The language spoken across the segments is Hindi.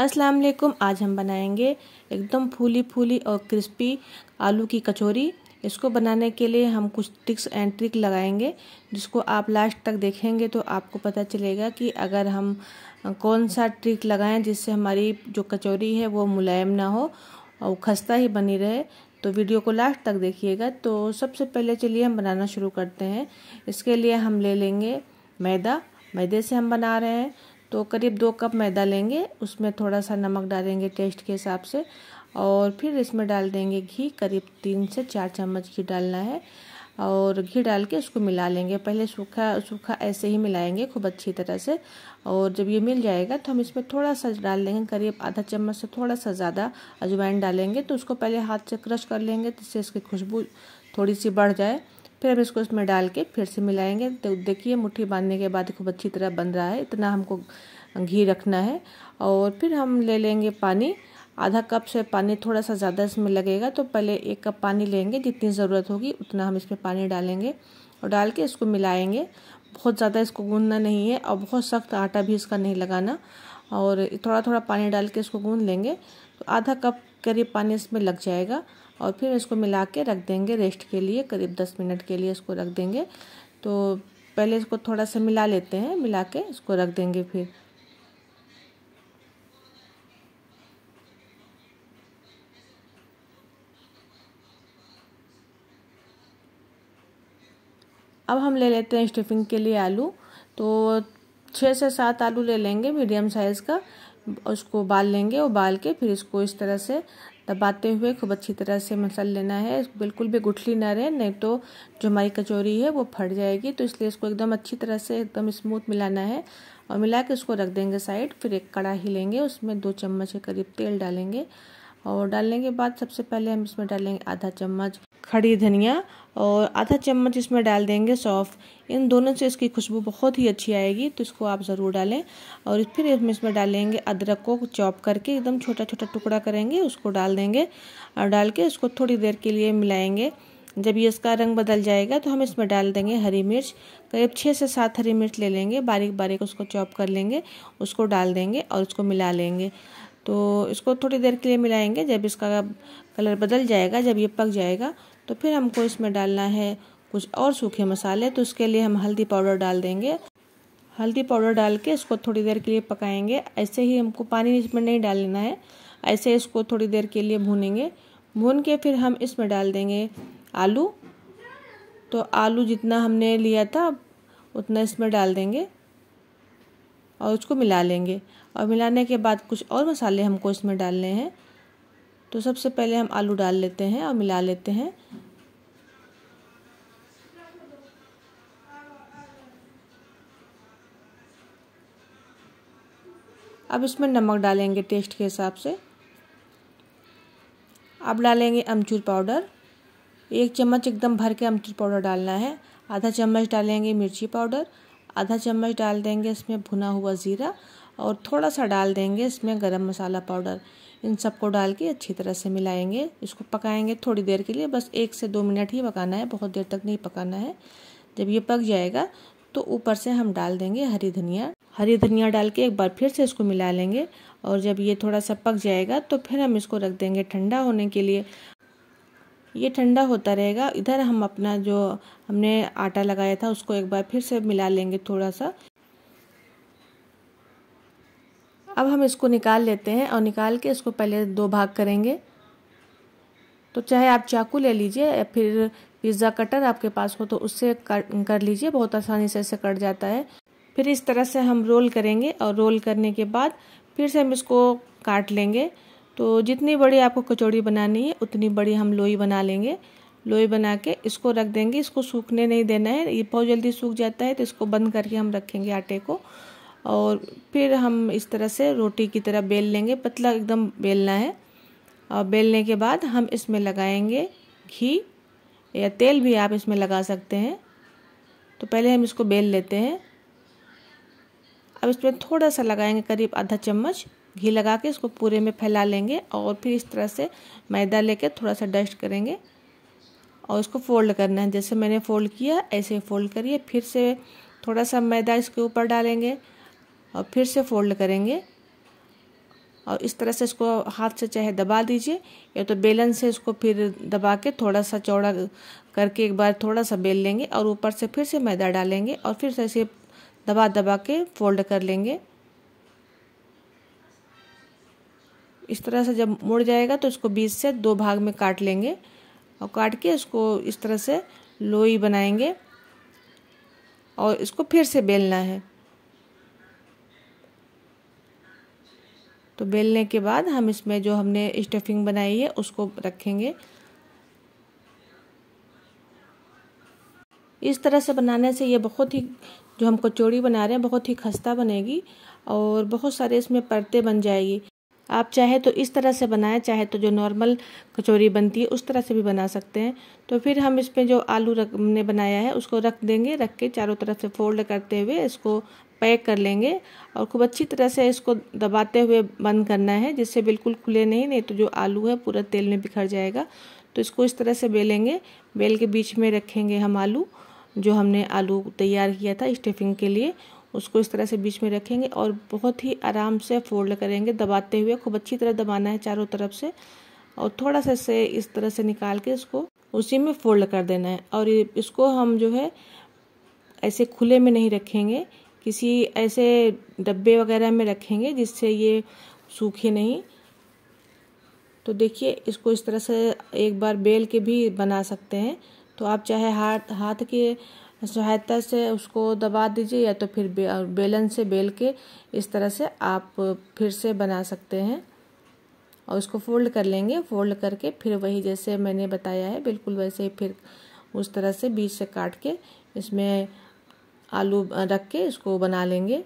अस्सलाम वालेकुम आज हम बनाएंगे एकदम फूली फूली और क्रिस्पी आलू की कचौरी इसको बनाने के लिए हम कुछ टिक्स एंड ट्रिक लगाएंगे जिसको आप लास्ट तक देखेंगे तो आपको पता चलेगा कि अगर हम कौन सा ट्रिक लगाएं जिससे हमारी जो कचौरी है वो मुलायम ना हो और खस्ता ही बनी रहे तो वीडियो को लास्ट तक देखिएगा तो सबसे पहले चलिए हम बनाना शुरू करते हैं इसके लिए हम ले लेंगे मैदा मैदे से हम बना रहे हैं तो करीब दो कप मैदा लेंगे उसमें थोड़ा सा नमक डालेंगे टेस्ट के हिसाब से और फिर इसमें डाल देंगे घी करीब तीन से चार चम्मच घी डालना है और घी डाल के उसको मिला लेंगे पहले सूखा सूखा ऐसे ही मिलाएंगे खूब अच्छी तरह से और जब ये मिल जाएगा तो हम इसमें थोड़ा सा डाल देंगे करीब आधा चम्मच से थोड़ा सा ज़्यादा अजवाइन डालेंगे तो उसको पहले हाथ से क्रश कर लेंगे जिससे इसकी खुशबू थोड़ी सी बढ़ जाए फिर हम इसको इसमें डाल के फिर से मिलाएंगे तो देखिए मुट्ठी बांधने के बाद खूब अच्छी तरह बन रहा है इतना हमको घी रखना है और फिर हम ले लेंगे पानी आधा कप से पानी थोड़ा सा ज़्यादा इसमें लगेगा तो पहले एक कप पानी लेंगे जितनी ज़रूरत होगी उतना हम इसमें पानी डालेंगे और डाल के इसको मिलाएंगे बहुत ज़्यादा इसको गूंदना नहीं है और बहुत सख्त आटा भी इसका नहीं लगाना और थोड़ा थोड़ा पानी डाल के इसको गूंद लेंगे तो आधा कप करीब पानी इसमें लग जाएगा और फिर इसको मिला के रख देंगे रेस्ट के लिए करीब दस मिनट के लिए इसको रख देंगे तो पहले इसको थोड़ा सा मिला लेते हैं मिला के इसको रख देंगे फिर अब हम ले लेते हैं स्टफिंग के लिए आलू तो छः से सात आलू ले लेंगे मीडियम साइज़ का उसको उबाल लेंगे उबाल के फिर इसको इस तरह से दबाते हुए खूब अच्छी तरह से मसल लेना है बिल्कुल भी गुठली ना रहे नहीं तो जो हमारी कचौरी है वो फट जाएगी तो इसलिए इसको एकदम अच्छी तरह से एकदम स्मूथ मिलाना है और मिला के इसको रख देंगे साइड फिर एक कड़ाही लेंगे उसमें दो चम्मच के करीब तेल डालेंगे और डालने के बाद सबसे पहले हम इसमें डालेंगे आधा चम्मच खड़ी धनिया और आधा चम्मच इसमें डाल देंगे सौफ इन दोनों से इसकी खुशबू बहुत ही अच्छी आएगी तो इसको आप ज़रूर डालें और फिर हम इसमें डालेंगे अदरक को चॉप करके एकदम छोटा छोटा टुकड़ा करेंगे उसको डाल देंगे और डाल के इसको थोड़ी देर के लिए मिलाएंगे जब ये इसका रंग बदल जाएगा तो हम इसमें डाल देंगे हरी मिर्च करीब छः से सात हरी मिर्च ले लेंगे बारीक बारीक उसको चॉप कर लेंगे उसको डाल देंगे और उसको मिला लेंगे तो इसको थोड़ी देर के लिए मिलाएंगे जब इसका कलर बदल जाएगा जब ये पक जाएगा तो फिर हमको इसमें डालना है कुछ और सूखे मसाले तो उसके लिए हम हल्दी पाउडर डाल देंगे हल्दी पाउडर डाल के इसको थोड़ी देर के लिए पकाएंगे ऐसे ही हमको पानी इसमें नहीं डालना है ऐसे इसको थोड़ी देर के लिए भूनेंगे भून के फिर हम इसमें डाल देंगे आलू तो आलू जितना हमने लिया था उतना इसमें डाल देंगे और उसको मिला लेंगे और मिलाने के बाद कुछ और मसाले हमको इसमें डालने हैं तो सबसे पहले हम आलू डाल लेते हैं और मिला लेते हैं अब इसमें नमक डालेंगे टेस्ट के हिसाब से अब डालेंगे अमचूर पाउडर एक चम्मच एकदम भर के अमचूर पाउडर डालना है आधा चम्मच डालेंगे मिर्ची पाउडर आधा चम्मच डाल देंगे इसमें भुना हुआ ज़ीरा और थोड़ा सा डाल देंगे इसमें गरम मसाला पाउडर इन सबको डाल के अच्छी तरह से मिलाएंगे इसको पकाएंगे थोड़ी देर के लिए बस एक से दो मिनट ही पकाना है बहुत देर तक नहीं पकाना है जब ये पक जाएगा तो ऊपर से हम डाल देंगे हरी धनिया हरी धनिया डाल के एक बार फिर से इसको मिला लेंगे और जब ये थोड़ा सा पक जाएगा तो फिर हम इसको रख देंगे ठंडा होने के लिए ये ठंडा होता रहेगा इधर हम अपना जो हमने आटा लगाया था उसको एक बार फिर से मिला लेंगे थोड़ा सा अब हम इसको निकाल लेते हैं और निकाल के इसको पहले दो भाग करेंगे तो चाहे आप चाकू ले लीजिए या फिर पिज़्ज़ा कटर आपके पास हो तो उससे कर, कर लीजिए बहुत आसानी से इसे कट जाता है फिर इस तरह से हम रोल करेंगे और रोल करने के बाद फिर से हम इसको काट लेंगे तो जितनी बड़ी आपको कचौड़ी बनानी है उतनी बड़ी हम लोई बना लेंगे लोई बना के इसको रख देंगे इसको सूखने नहीं देना है ये बहुत जल्दी सूख जाता है तो इसको बंद करके हम रखेंगे आटे को और फिर हम इस तरह से रोटी की तरह बेल लेंगे पतला एकदम बेलना है और बेलने के बाद हम इसमें लगाएंगे घी या तेल भी आप इसमें लगा सकते हैं तो पहले हम इसको बेल लेते हैं अब इसमें थोड़ा सा लगाएंगे करीब आधा चम्मच घी लगा के इसको पूरे में फैला लेंगे और फिर इस तरह से मैदा लेके थोड़ा सा डस्ट करेंगे और इसको फोल्ड करना है जैसे मैंने फोल्ड किया ऐसे फोल्ड करिए फिर से थोड़ा सा मैदा इसके ऊपर डालेंगे और फिर से फोल्ड करेंगे और इस तरह से इसको हाथ से चाहे दबा दीजिए या तो बेलन से इसको फिर दबा के थोड़ा सा चौड़ा करके एक बार थोड़ा सा बेल लेंगे और ऊपर से फिर से मैदा डालेंगे और फिर से इसे दबा दबा के फोल्ड कर लेंगे इस तरह से जब मुड़ जाएगा तो इसको बीच से दो भाग में काट लेंगे और काट के इसको इस तरह से लोई बनाएंगे और इसको फिर से बेलना है तो बेलने के बाद हम इसमें जो हमने स्टफिंग बनाई है उसको रखेंगे इस तरह से बनाने से ये बहुत ही जो हम कचौड़ी बना रहे हैं बहुत ही खस्ता बनेगी और बहुत सारे इसमें परतें बन जाएगी आप चाहे तो इस तरह से बनाएं चाहे तो जो नॉर्मल कचौरी बनती है उस तरह से भी बना सकते हैं तो फिर हम इसमें जो आलू रख ने बनाया है उसको रख देंगे रख के चारों तरफ से फोल्ड करते हुए इसको पैक कर लेंगे और खूब अच्छी तरह से इसको दबाते हुए बंद करना है जिससे बिल्कुल खुले नहीं नहीं तो जो आलू है पूरा तेल में बिखर जाएगा तो इसको इस तरह से बेलेंगे बेल के बीच में रखेंगे हम आलू जो हमने आलू तैयार किया था स्टफिंग के लिए उसको इस तरह से बीच में रखेंगे और बहुत ही आराम से फोल्ड करेंगे दबाते हुए खूब अच्छी तरह दबाना है चारों तरफ से और थोड़ा सा से इस तरह से निकाल के इसको उसी में फोल्ड कर देना है और इसको हम जो है ऐसे खुले में नहीं रखेंगे किसी ऐसे डब्बे वगैरह में रखेंगे जिससे ये सूखे नहीं तो देखिए इसको इस तरह से एक बार बेल के भी बना सकते हैं तो आप चाहे हाथ हाथ के सहायता से उसको दबा दीजिए या तो फिर बे, बेलन से बेल के इस तरह से आप फिर से बना सकते हैं और उसको फोल्ड कर लेंगे फोल्ड करके फिर वही जैसे मैंने बताया है बिल्कुल वैसे ही फिर उस तरह से बीच से काट के इसमें आलू रख के इसको बना लेंगे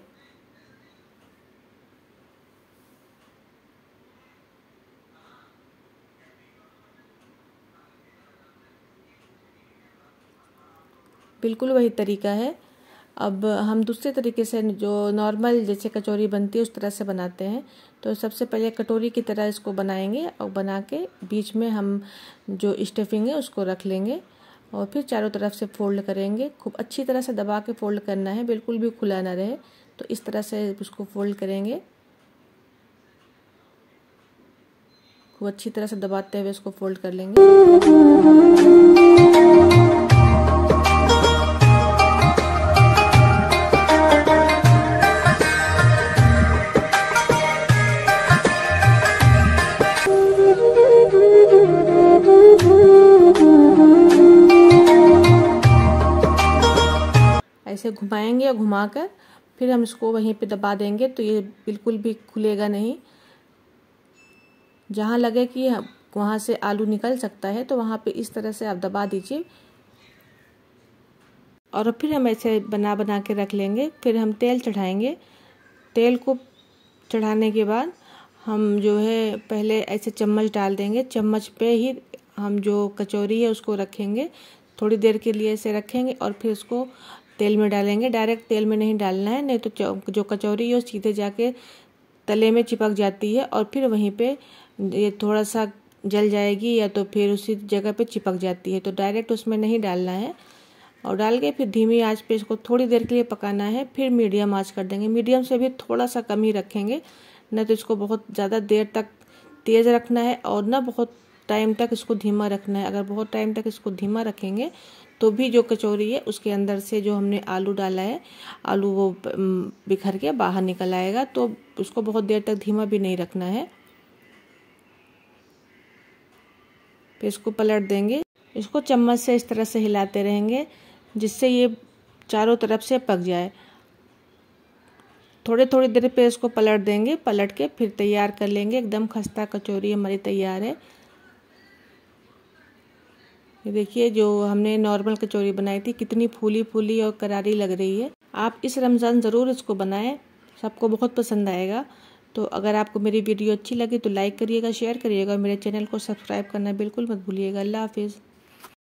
बिल्कुल वही तरीका है अब हम दूसरे तरीके से जो नॉर्मल जैसे कचौरी बनती है उस तरह से बनाते हैं तो सबसे पहले कटोरी की तरह इसको बनाएंगे और बना के बीच में हम जो स्टफिंग है उसको रख लेंगे और फिर चारों तरफ से फोल्ड करेंगे खूब अच्छी तरह से दबा के फोल्ड करना है बिल्कुल भी खुला ना रहे तो इस तरह से उसको फोल्ड करेंगे खूब अच्छी तरह से दबाते हुए इसको फोल्ड कर लेंगे ऐसे घुमाएंगे या घुमाकर फिर हम इसको वहीं पे दबा देंगे तो ये बिल्कुल भी खुलेगा नहीं जहाँ लगे कि वहाँ से आलू निकल सकता है तो वहाँ पे इस तरह से आप दबा दीजिए और फिर हम ऐसे बना बना के रख लेंगे फिर हम तेल चढ़ाएंगे तेल को चढ़ाने के बाद हम जो है पहले ऐसे चम्मच डाल देंगे चम्मच पे ही हम जो कचौरी है उसको रखेंगे थोड़ी देर के लिए ऐसे रखेंगे और फिर उसको तेल में डालेंगे डायरेक्ट तेल में नहीं डालना है नहीं तो जो कचौरी है सीधे जाके तले में चिपक जाती है और फिर वहीं पे ये थोड़ा सा जल जाएगी या तो फिर उसी जगह पे चिपक जाती है तो डायरेक्ट उसमें नहीं डालना है और डाल के फिर धीमी आंच पे इसको थोड़ी देर के लिए पकाना है फिर मीडियम आंच कर देंगे मीडियम से भी थोड़ा सा कम ही रखेंगे न तो इसको बहुत ज़्यादा देर तक तेज़ रखना है और न बहुत टाइम तक इसको धीमा रखना है अगर बहुत टाइम तक इसको धीमा रखेंगे तो भी जो कचौरी है उसके अंदर से जो हमने आलू डाला है आलू वो बिखर के बाहर निकल आएगा तो उसको बहुत देर तक धीमा भी नहीं रखना है फिर इसको पलट देंगे इसको चम्मच से इस तरह से हिलाते रहेंगे जिससे ये चारों तरफ से पक जाए थोड़े थोड़ी देर पे इसको पलट देंगे पलट के फिर तैयार कर लेंगे एकदम खस्ता कचौरी हमारी तैयार है ये देखिए जो हमने नॉर्मल कचौरी बनाई थी कितनी फूली फूली और करारी लग रही है आप इस रमज़ान ज़रूर इसको बनाएं सबको बहुत पसंद आएगा तो अगर आपको मेरी वीडियो अच्छी लगी तो लाइक करिएगा शेयर करिएगा मेरे चैनल को सब्सक्राइब करना बिल्कुल मत भूलिएगा अल्लाह हाफिज़